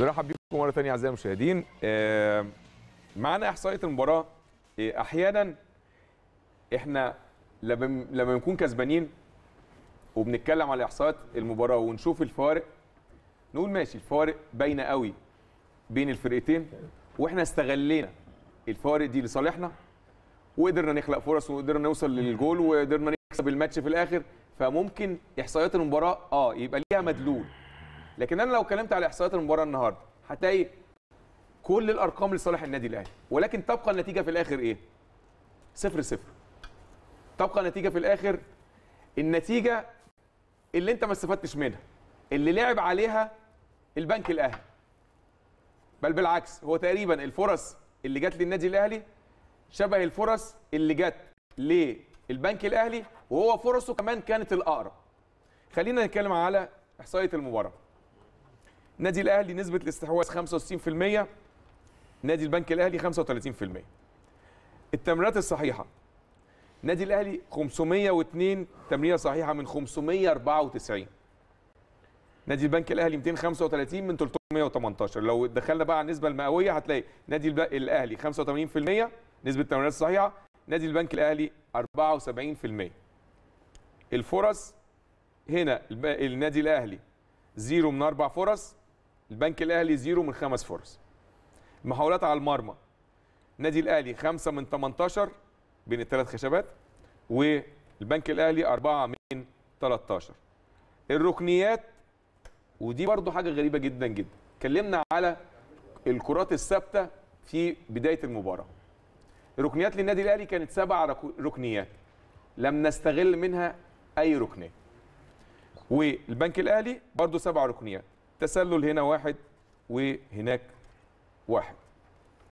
نرحب بيكم مره ثانيه اعزائي المشاهدين آه، معانا احصائيه المباراه آه، احيانا احنا لما لما نكون كسبانين وبنتكلم على احصائيات المباراه ونشوف الفوارق نقول ماشي الفوارق باينه قوي بين الفرقتين واحنا استغلينا الفوارق دي لصالحنا وقدرنا نخلق فرص وقدرنا نوصل للجول وقدرنا نكسب الماتش في الاخر فممكن احصائيات المباراه اه يبقى ليها مدلول لكن انا لو اتكلمت على احصائيات المباراه النهارده هتلاقي كل الارقام لصالح النادي الاهلي ولكن تبقى النتيجه في الاخر ايه؟ صفر صفر تبقى النتيجه في الاخر النتيجه اللي انت ما استفدتش منها اللي لعب عليها البنك الاهلي بل بالعكس هو تقريبا الفرص اللي جت للنادي الاهلي شبه الفرص اللي جت للبنك الاهلي وهو فرصه كمان كانت الاقرب خلينا نتكلم على احصائيه المباراه نادي الاهلي نسبه الاستحواذ 65% نادي البنك الاهلي 35% التمريرات الصحيحه نادي الاهلي 502 تمريره صحيحه من 594 نادي البنك الاهلي 235 من 318 لو دخلنا بقى على النسبه المئويه هتلاقي نادي الاهلي 85% نسبه التمريرات الصحيحه نادي البنك الاهلي 74% الفرص هنا النادي الاهلي 0 من 4 فرص البنك الاهلي زيرو من خمس فرص محاولات على المرمى نادي الاهلي خمسة من 18 بين الثلاث خشبات والبنك الاهلي أربعة من 13 الركنيات ودي برضو حاجة غريبة جدا جدا اتكلمنا على الكرات الثابتة في بداية المباراة الركنيات للنادي الاهلي كانت سبع ركنيات لم نستغل منها اي ركنيه والبنك الاهلي برضه سبع ركنيات تسلل هنا واحد وهناك واحد